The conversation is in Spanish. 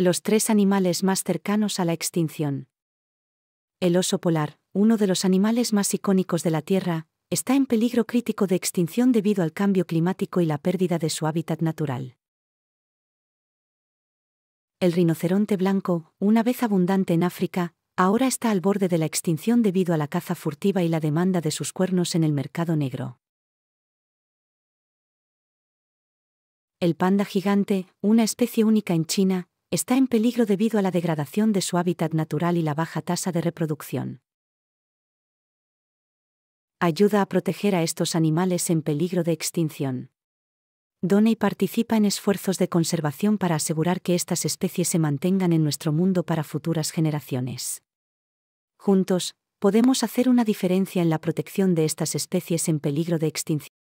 Los tres animales más cercanos a la extinción. El oso polar, uno de los animales más icónicos de la Tierra, está en peligro crítico de extinción debido al cambio climático y la pérdida de su hábitat natural. El rinoceronte blanco, una vez abundante en África, ahora está al borde de la extinción debido a la caza furtiva y la demanda de sus cuernos en el mercado negro. El panda gigante, una especie única en China, está en peligro debido a la degradación de su hábitat natural y la baja tasa de reproducción. Ayuda a proteger a estos animales en peligro de extinción. Dona y participa en esfuerzos de conservación para asegurar que estas especies se mantengan en nuestro mundo para futuras generaciones. Juntos, podemos hacer una diferencia en la protección de estas especies en peligro de extinción.